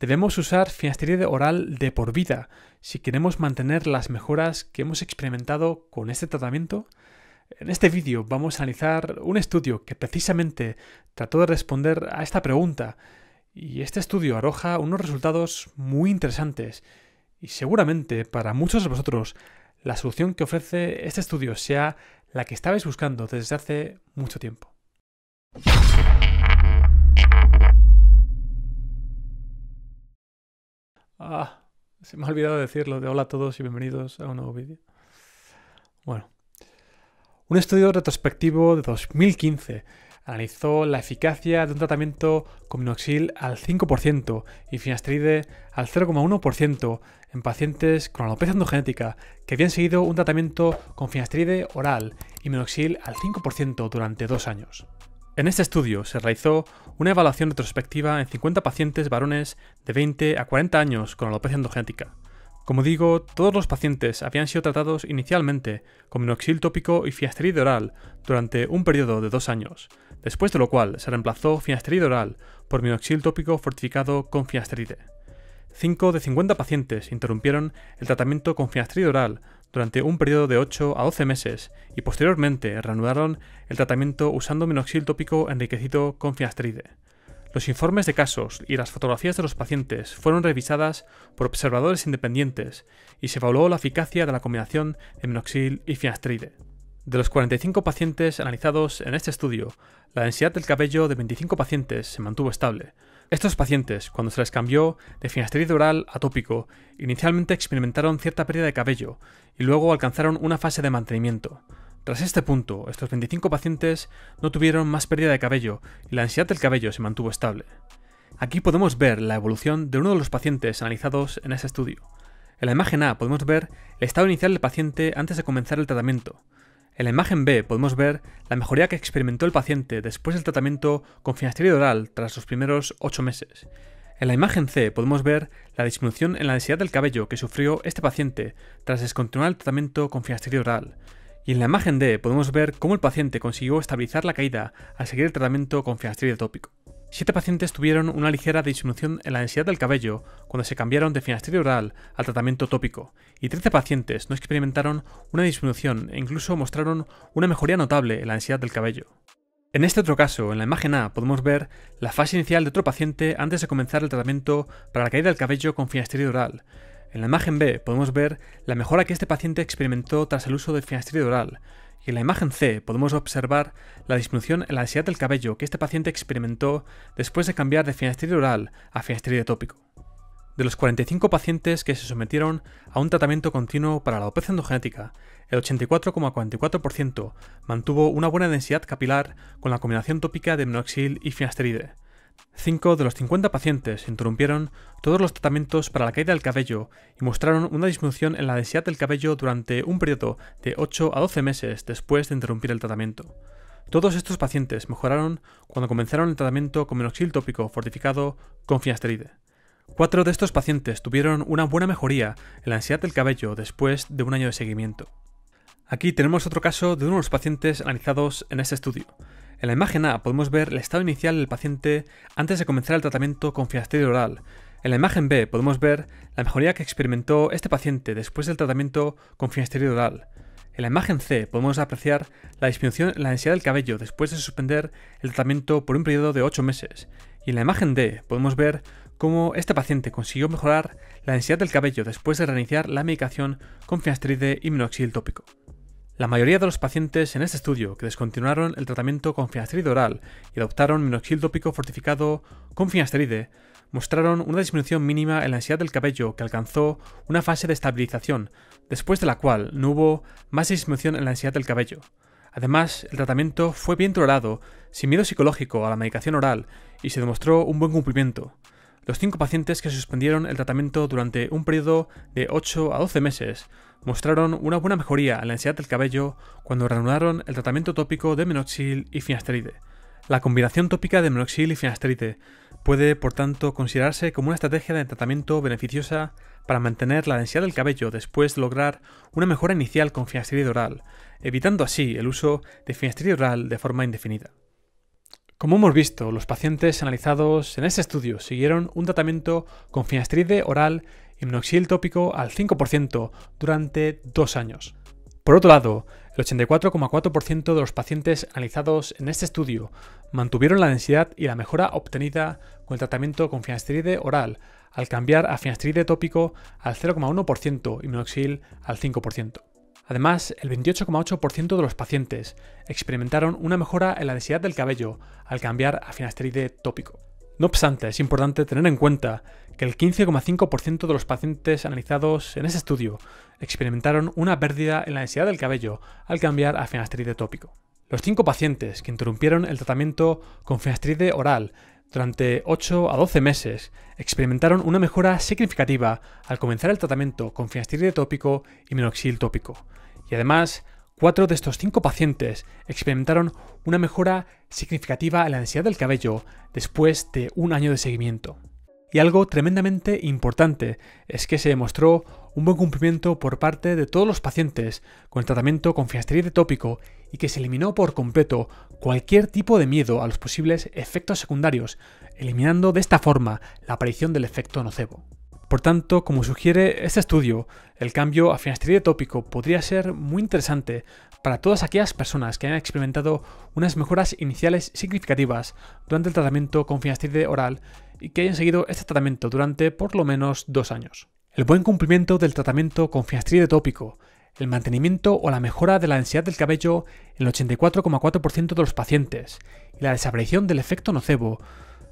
Debemos usar finasteride oral de por vida si queremos mantener las mejoras que hemos experimentado con este tratamiento. En este vídeo vamos a analizar un estudio que precisamente trató de responder a esta pregunta y este estudio arroja unos resultados muy interesantes y seguramente para muchos de vosotros la solución que ofrece este estudio sea la que estabais buscando desde hace mucho tiempo. Se me ha olvidado decirlo de hola a todos y bienvenidos a un nuevo vídeo. Bueno. Un estudio retrospectivo de 2015 analizó la eficacia de un tratamiento con minoxil al 5% y finasteride al 0,1% en pacientes con alopecia endogenética que habían seguido un tratamiento con finasteride oral y minoxil al 5% durante dos años. En este estudio se realizó una evaluación retrospectiva en 50 pacientes varones de 20 a 40 años con alopecia endogenética. Como digo, todos los pacientes habían sido tratados inicialmente con minoxidil tópico y finasteride oral durante un periodo de dos años, después de lo cual se reemplazó finasteride oral por minoxidil tópico fortificado con finasteride. 5 de 50 pacientes interrumpieron el tratamiento con finasteride oral durante un periodo de 8 a 12 meses y posteriormente reanudaron el tratamiento usando minoxidil tópico enriquecido con finasteride. Los informes de casos y las fotografías de los pacientes fueron revisadas por observadores independientes y se evaluó la eficacia de la combinación de minoxil y finasteride. De los 45 pacientes analizados en este estudio, la densidad del cabello de 25 pacientes se mantuvo estable, estos pacientes, cuando se les cambió de finasteride oral a tópico, inicialmente experimentaron cierta pérdida de cabello y luego alcanzaron una fase de mantenimiento. Tras este punto, estos 25 pacientes no tuvieron más pérdida de cabello y la ansiedad del cabello se mantuvo estable. Aquí podemos ver la evolución de uno de los pacientes analizados en ese estudio. En la imagen A podemos ver el estado inicial del paciente antes de comenzar el tratamiento. En la imagen B podemos ver la mejoría que experimentó el paciente después del tratamiento con finasterida oral tras los primeros 8 meses. En la imagen C podemos ver la disminución en la densidad del cabello que sufrió este paciente tras descontinuar el tratamiento con finasterida oral. Y en la imagen D podemos ver cómo el paciente consiguió estabilizar la caída al seguir el tratamiento con finasterida tópico. Siete pacientes tuvieron una ligera disminución en la densidad del cabello cuando se cambiaron de finasteride oral al tratamiento tópico, y 13 pacientes no experimentaron una disminución e incluso mostraron una mejoría notable en la densidad del cabello. En este otro caso, en la imagen A, podemos ver la fase inicial de otro paciente antes de comenzar el tratamiento para la caída del cabello con finasterio oral. En la imagen B podemos ver la mejora que este paciente experimentó tras el uso de finasteride oral, y en la imagen C podemos observar la disminución en la densidad del cabello que este paciente experimentó después de cambiar de finasteride oral a finasteride tópico. De los 45 pacientes que se sometieron a un tratamiento continuo para la alopecia endogenética, el 84,44% mantuvo una buena densidad capilar con la combinación tópica de minoxidil y finasteride, Cinco de los 50 pacientes interrumpieron todos los tratamientos para la caída del cabello y mostraron una disminución en la densidad del cabello durante un periodo de 8 a 12 meses después de interrumpir el tratamiento. Todos estos pacientes mejoraron cuando comenzaron el tratamiento con minoxidil tópico fortificado con finasteride. Cuatro de estos pacientes tuvieron una buena mejoría en la ansiedad del cabello después de un año de seguimiento. Aquí tenemos otro caso de uno de los pacientes analizados en este estudio. En la imagen A podemos ver el estado inicial del paciente antes de comenzar el tratamiento con finasteride oral. En la imagen B podemos ver la mejoría que experimentó este paciente después del tratamiento con finasteride oral. En la imagen C podemos apreciar la disminución en la densidad del cabello después de suspender el tratamiento por un periodo de 8 meses. Y en la imagen D podemos ver cómo este paciente consiguió mejorar la densidad del cabello después de reiniciar la medicación con finasteride y minoxidil tópico. La mayoría de los pacientes en este estudio que descontinuaron el tratamiento con finasteride oral y adoptaron minoxidil tópico fortificado con finasteride mostraron una disminución mínima en la ansiedad del cabello que alcanzó una fase de estabilización, después de la cual no hubo más disminución en la ansiedad del cabello. Además, el tratamiento fue bien tolerado, sin miedo psicológico a la medicación oral, y se demostró un buen cumplimiento los cinco pacientes que suspendieron el tratamiento durante un periodo de 8 a 12 meses mostraron una buena mejoría en la densidad del cabello cuando reanudaron el tratamiento tópico de menoxil y finasteride. La combinación tópica de menoxil y finasteride puede, por tanto, considerarse como una estrategia de tratamiento beneficiosa para mantener la densidad del cabello después de lograr una mejora inicial con finasteride oral, evitando así el uso de finasteride oral de forma indefinida. Como hemos visto, los pacientes analizados en este estudio siguieron un tratamiento con finasteride oral y minoxidil tópico al 5% durante dos años. Por otro lado, el 84,4% de los pacientes analizados en este estudio mantuvieron la densidad y la mejora obtenida con el tratamiento con finasteride oral al cambiar a finasteride tópico al 0,1% y minoxidil al 5%. Además, el 28,8% de los pacientes experimentaron una mejora en la densidad del cabello al cambiar a finasteride tópico. No obstante, es importante tener en cuenta que el 15,5% de los pacientes analizados en ese estudio experimentaron una pérdida en la densidad del cabello al cambiar a finasteride tópico. Los 5 pacientes que interrumpieron el tratamiento con finasteride oral durante 8 a 12 meses experimentaron una mejora significativa al comenzar el tratamiento con finasteride tópico y minoxidil tópico. Y además, 4 de estos 5 pacientes experimentaron una mejora significativa en la densidad del cabello después de un año de seguimiento. Y algo tremendamente importante es que se demostró un buen cumplimiento por parte de todos los pacientes con el tratamiento con de tópico y que se eliminó por completo cualquier tipo de miedo a los posibles efectos secundarios, eliminando de esta forma la aparición del efecto nocebo. Por tanto, como sugiere este estudio, el cambio a finasteride tópico podría ser muy interesante para todas aquellas personas que hayan experimentado unas mejoras iniciales significativas durante el tratamiento con finasteride oral y que hayan seguido este tratamiento durante por lo menos dos años. El buen cumplimiento del tratamiento con finasteride tópico, el mantenimiento o la mejora de la densidad del cabello en el 84,4% de los pacientes y la desaparición del efecto nocebo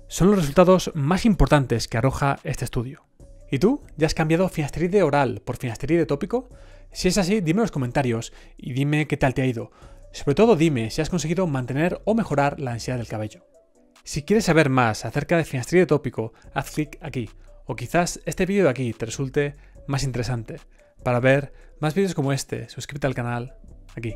son los resultados más importantes que arroja este estudio. ¿Y tú? ¿Ya has cambiado finasteride oral por finasteride tópico? Si es así, dime en los comentarios y dime qué tal te ha ido. Sobre todo dime si has conseguido mantener o mejorar la ansiedad del cabello. Si quieres saber más acerca de Finasteride tópico, haz clic aquí, o quizás este vídeo de aquí te resulte más interesante. Para ver más vídeos como este, suscríbete al canal aquí.